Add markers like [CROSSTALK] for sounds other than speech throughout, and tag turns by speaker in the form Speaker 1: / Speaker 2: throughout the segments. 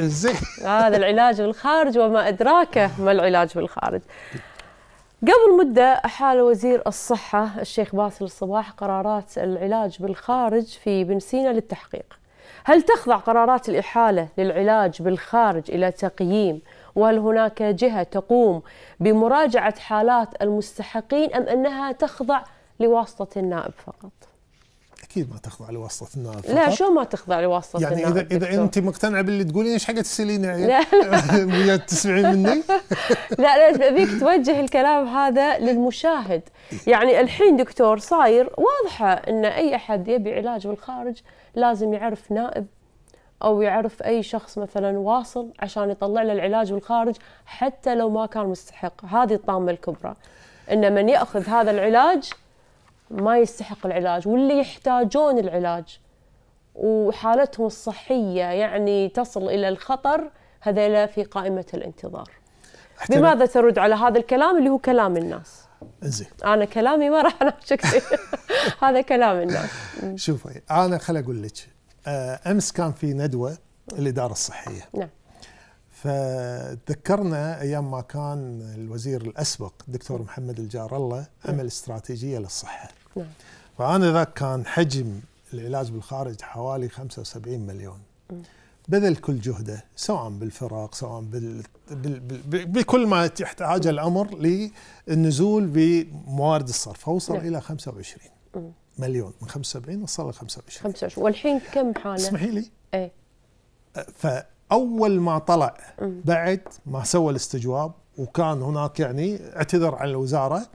Speaker 1: زين
Speaker 2: هذا العلاج بالخارج وما أدراكه ما العلاج بالخارج قبل مدة أحال وزير الصحة الشيخ باسل الصباح قرارات العلاج بالخارج في بن سينا للتحقيق هل تخضع قرارات الإحالة للعلاج بالخارج إلى تقييم وهل هناك جهة تقوم بمراجعة حالات المستحقين أم أنها تخضع لواسطة النائب فقط؟
Speaker 1: اكيد ما تخضع لواسطه النار فقط. لا شو
Speaker 2: ما تخضع لواسطه يعني النار يعني اذا اذا انت
Speaker 1: مقتنعه باللي تقولين ايش حاجه تسالين يعني لا [LAUGHS] تسمعين مني
Speaker 2: [LAUGHS] لا لا ابيك توجه الكلام هذا للمشاهد يعني الحين دكتور صاير واضحه ان اي احد يبي علاج بالخارج لازم يعرف نائب او يعرف اي شخص مثلا واصل عشان يطلع له العلاج بالخارج حتى لو ما كان مستحق هذه الطامه الكبرى ان من ياخذ هذا العلاج ما يستحق العلاج واللي يحتاجون العلاج وحالتهم الصحية يعني تصل إلى الخطر هذيلا في قائمة الانتظار بماذا ترد على هذا الكلام اللي هو كلام الناس زين انا كلامي ما راح اناقشك [LAUGHS] هذا كلام الناس
Speaker 1: شوفي انا خل اقول لك آه، امس كان في ندوه الاداره الصحيه نعم فتذكرنا ايام ما كان الوزير الاسبق دكتور محمد الجار الله عمل استراتيجيه للصحه نعم فانا ذاك كان حجم العلاج بالخارج حوالي 75 مليون بذل كل جهده سواء بالفراق سواء بال... بال... بال... بكل ما يحتاجه الامر للنزول بموارد الصرف فوصل نعم. الى 25 مليون من 75 وصل ل 25
Speaker 2: 25 والحين كم حاله؟ اسمحي لي؟ ايه
Speaker 1: ف اول ما طلع بعد ما سوى الاستجواب وكان هناك يعني اعتذر عن الوزاره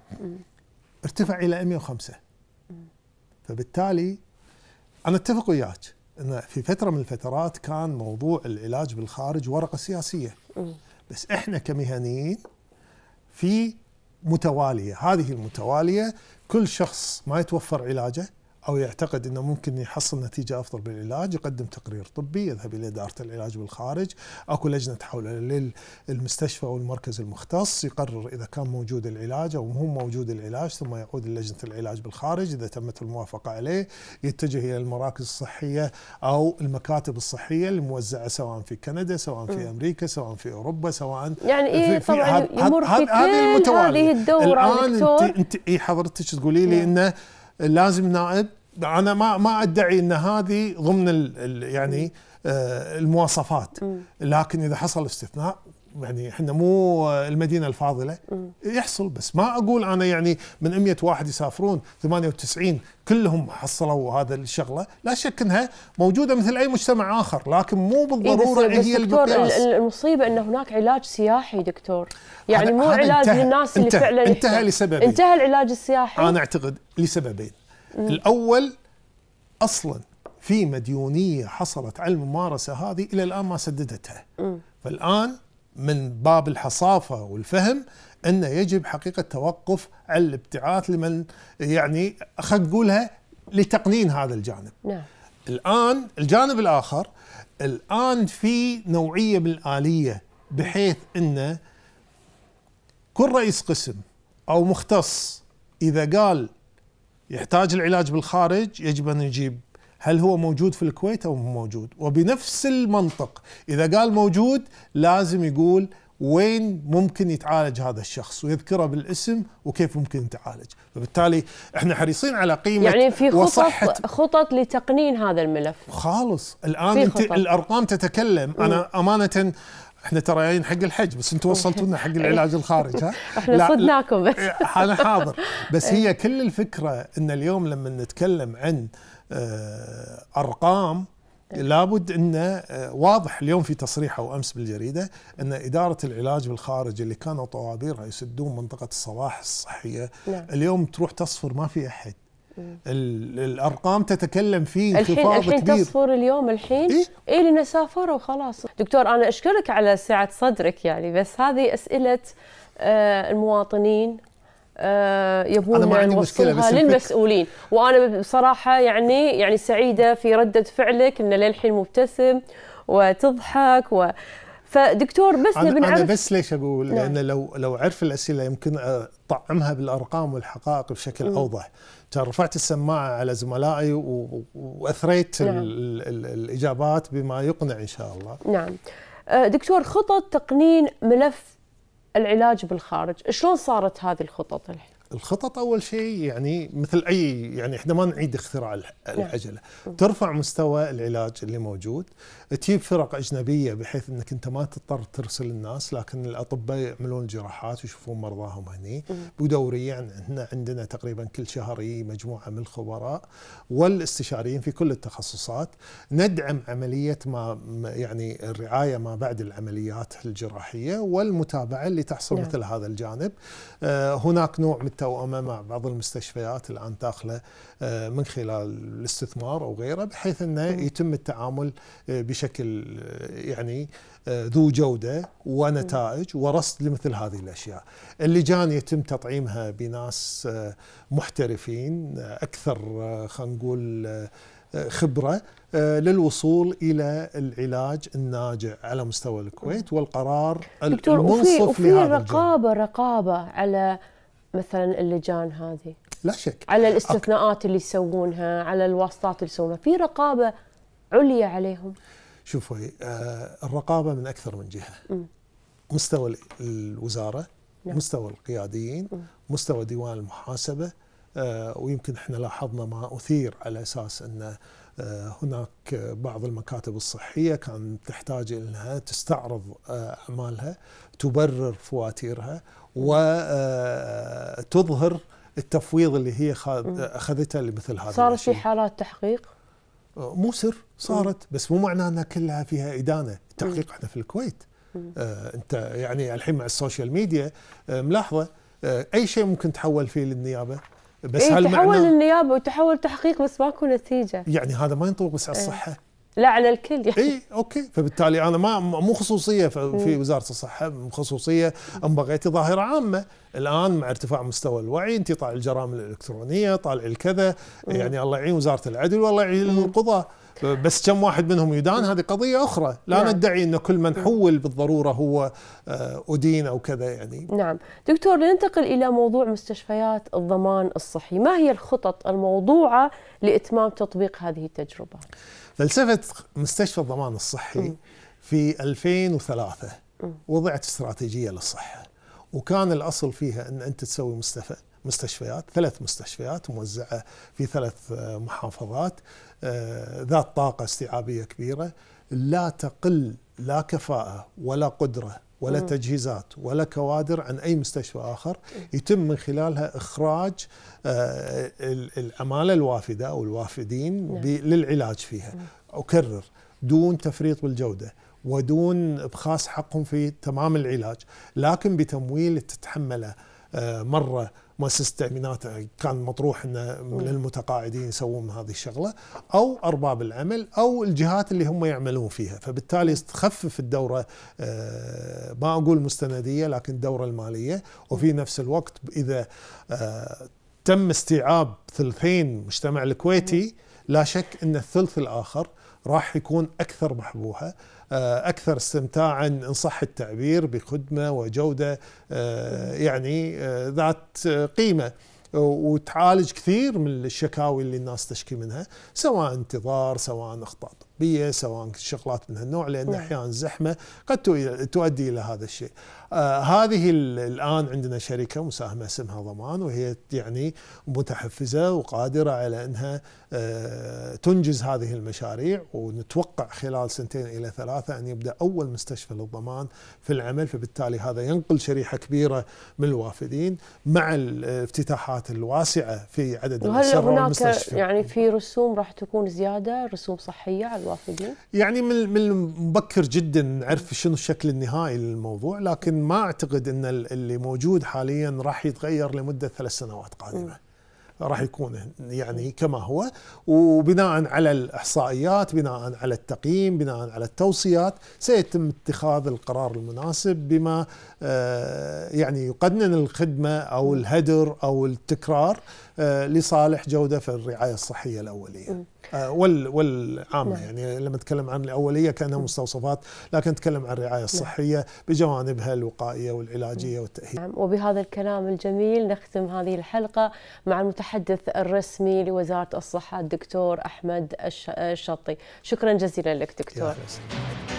Speaker 1: ارتفع الى 105 فبالتالي انا اتفق وياك ان في فتره من الفترات كان موضوع العلاج بالخارج ورقه سياسيه بس احنا كمهنيين في متواليه هذه المتواليه كل شخص ما يتوفر علاجه أو يعتقد أنه ممكن يحصل نتيجة أفضل بالعلاج يقدم تقرير طبي يذهب إلى إدارة العلاج بالخارج أكو لجنة تحوله للمستشفى أو المركز المختص يقرر إذا كان موجود العلاج أو مو موجود العلاج ثم يعود لجنة العلاج بالخارج إذا تمت الموافقة عليه يتجه إلى المراكز الصحية أو المكاتب الصحية الموزعة سواء في كندا سواء في م. أمريكا سواء في أوروبا سواء يعني إيه في طبعا يمر في كل هذه الدورة الآن دكتور. أنت, انت إيه حضرتك تقولي لي نعم. أنه لازم نائب انا ما ما ادعي ان هذه ضمن يعني آه، المواصفات لكن اذا حصل استثناء يعني احنا مو المدينه الفاضله يحصل بس ما اقول انا يعني من 100 واحد يسافرون 98 كلهم حصلوا هذا الشغله لا شك انها موجوده مثل اي مجتمع اخر لكن مو إيه، بالضروره إيه بس هي دكتور
Speaker 2: المصيبه ان هناك علاج سياحي دكتور يعني مو علاج للناس اللي فعلا انتهى
Speaker 1: لسببين انتهى
Speaker 2: العلاج السياحي
Speaker 1: انا اعتقد لسببين مم. الاول اصلا في مديونيه حصلت على الممارسه هذه الى الان ما سددتها مم. فالان من باب الحصافه والفهم انه يجب حقيقه توقف عن الابتعاث لمن يعني أخذ قولها لتقنين هذا الجانب. نعم. الان الجانب الاخر الان في نوعيه من الاليه بحيث انه كل رئيس قسم او مختص اذا قال يحتاج العلاج بالخارج يجب ان نجيب هل هو موجود في الكويت او موجود وبنفس المنطق اذا قال موجود لازم يقول وين ممكن يتعالج هذا الشخص ويذكره بالاسم وكيف ممكن يتعالج فبالتالي احنا حريصين على قيمه يعني في خطط
Speaker 2: خطط لتقنين هذا الملف خالص الان انت الارقام
Speaker 1: تتكلم انا امانه احنا ترى جايين حق الحج بس انتم وصلتونا حق العلاج الخارج ها [LAUGHS] احنا صدناكم
Speaker 2: بس إيه، انا حاضر
Speaker 1: [LAUGHS] بس هي إيه. كل الفكره ان اليوم لما نتكلم عن آه، ارقام إيه. لابد انه آه، واضح اليوم في تصريح او امس بالجريده ان اداره العلاج بالخارج اللي كانوا طوابيرها يسدون منطقه الصباح الصحيه نعم. اليوم تروح تصفر ما في احد الارقام تتكلم في انخفاض الحين الحين كبير.
Speaker 2: تصفر اليوم الحين اي إيه, إيه، لنا سافروا وخلاص دكتور انا اشكرك على سعه صدرك يعني بس هذه اسئله آه، المواطنين آه، يبون أنا يعني للمسؤولين وانا بصراحه يعني يعني سعيده في رده فعلك انه للحين مبتسم وتضحك و فدكتور بس نبي نعرف انا بس
Speaker 1: ليش اقول نعم. لان لو لو عرف الاسئله يمكن اطعمها بالارقام والحقائق بشكل مم. اوضح ترى رفعت السماعه على زملائي واثريت نعم. ال ال الاجابات بما يقنع ان شاء الله
Speaker 2: نعم أه، دكتور خطط تقنين ملف العلاج بالخارج شلون صارت هذه الخطط الحين
Speaker 1: الخطط اول شيء يعني مثل اي يعني احنا ما نعيد اختراع نعم. العجله ترفع مستوى العلاج اللي موجود تجيب فرق اجنبيه بحيث انك انت ما تضطر ترسل الناس لكن الاطباء يعملون جراحات ويشوفون مرضاهم هني ودوريا يعني احنا عندنا تقريبا كل شهر مجموعه من الخبراء والاستشاريين في كل التخصصات ندعم عمليه ما يعني الرعايه ما بعد العمليات الجراحيه والمتابعه اللي تحصل نعم. مثل هذا الجانب آه، هناك نوع من التوأمة مع بعض المستشفيات الآن داخلة آه، من خلال الاستثمار أو غيره بحيث أنه يتم التعامل آه، بشكل آه، يعني ذو جودة ونتائج ورصد لمثل هذه الأشياء اللجان يتم تطعيمها بناس محترفين أكثر خلينا نقول خبرة للوصول إلى العلاج الناجع على مستوى الكويت والقرار دكتور المنصف وفي, وفي رقابة
Speaker 2: رقابة على مثلا اللجان هذه لا شك على الاستثناءات اللي يسوونها على الواسطات اللي يسوونها في رقابه عليا عليهم
Speaker 1: شوفي آه الرقابه من اكثر من جهه م. مستوى الوزاره نعم. مستوى القياديين م. مستوى ديوان المحاسبه آه ويمكن احنا لاحظنا ما اثير على اساس ان آه هناك بعض المكاتب الصحيه كانت تحتاج انها تستعرض آه، اعمالها تبرر فواتيرها وتظهر التفويض اللي هي اخذتها لمثل هذا
Speaker 2: صارت في حالات تحقيق؟
Speaker 1: أه، مو سر صارت بس مو معناه انها كلها فيها ادانه، التحقيق احنا في الكويت آه انت يعني الحين مع السوشيال ميديا آه ملاحظه آه اي شيء ممكن تحول فيه للنيابه بس إيه هل تحول
Speaker 2: للنيابه وتحول تحقيق بس ماكو نتيجه
Speaker 1: يعني هذا ما ينطبق بس على
Speaker 2: إيه. الصحه لا على الكل يعني اي اوكي
Speaker 1: فبالتالي انا ما مو خصوصيه في وزاره الصحه خصوصيه بغيتي ظاهره عامه الان مع ارتفاع مستوى الوعي انت طالع الجرائم الالكترونيه طالع الكذا يعني الله يعين وزاره العدل والله يعين القضاه بس كم واحد منهم يدان هذه قضية أخرى لا نعم. ندعي أن كل من حول بالضرورة هو آه، أدين أو كذا يعني
Speaker 2: نعم دكتور لننتقل إلى موضوع مستشفيات الضمان الصحي ما هي الخطط الموضوعة لإتمام تطبيق هذه التجربة؟
Speaker 1: فلسفة مستشفى الضمان الصحي م. في 2003 م. وضعت استراتيجية للصحة وكان الأصل فيها أن أنت تسوي مستشفى مستشفيات ثلاث مستشفيات موزعة في ثلاث آه، محافظات آه، ذات طاقه استيعابيه كبيره لا تقل لا كفاءه ولا قدره ولا مم. تجهيزات ولا كوادر عن اي مستشفى اخر إيه. يتم من خلالها اخراج آه، العماله الوافده او الوافدين نعم. للعلاج فيها اكرر دون تفريط بالجوده ودون إبخاس حقهم في تمام العلاج لكن بتمويل تتحمله آه، مره مؤسسه التامينات كان مطروح انه من المتقاعدين يسوون هذه الشغله او ارباب العمل او الجهات اللي هم يعملون فيها فبالتالي تخفف الدوره آه، ما اقول مستنديه لكن الدوره الماليه وفي نفس الوقت اذا آه، تم استيعاب ثلثين مجتمع الكويتي لا شك ان الثلث الاخر راح يكون أكثر محبوها آه، أكثر استمتاعا إن صح التعبير بخدمة وجودة آه، يعني آه، ذات قيمة وتعالج كثير من الشكاوي اللي الناس تشكي منها سواء انتظار سواء أخطاء الطبيه سواء شغلات من هالنوع لان نعم. احيانا الزحمه قد تؤدي الى هذا الشيء. آه هذه الان عندنا شركه مساهمه اسمها ضمان وهي يعني متحفزه وقادره على انها آه تنجز هذه المشاريع ونتوقع خلال سنتين الى ثلاثه ان يبدا اول مستشفى للضمان في العمل فبالتالي هذا ينقل شريحه كبيره من الوافدين مع الافتتاحات الواسعه في عدد وهل هناك يعني
Speaker 2: في رسوم راح تكون زياده رسوم صحيه على توافقني؟
Speaker 1: يعني من من مبكر جدا نعرف شنو الشكل النهائي للموضوع لكن ما اعتقد ان اللي موجود حاليا راح يتغير لمده ثلاث سنوات قادمه. م. راح يكون يعني كما هو وبناء على الاحصائيات بناء على التقييم بناء على التوصيات سيتم اتخاذ القرار المناسب بما آه، يعني يقنن الخدمه او الهدر او التكرار آه، لصالح جوده في الرعايه الصحيه الاوليه. آه، والعامه نعم. يعني لما نتكلم عن الاوليه كانها مستوصفات لكن نتكلم عن الرعايه نعم. الصحيه نعم. بجوانبها الوقائيه والعلاجيه والتاهيل
Speaker 2: نعم وبهذا الكلام الجميل نختم هذه الحلقه مع المتحدث المتحدث الرسمي لوزارة الصحة الدكتور أحمد الشطي شكرا جزيلا لك دكتور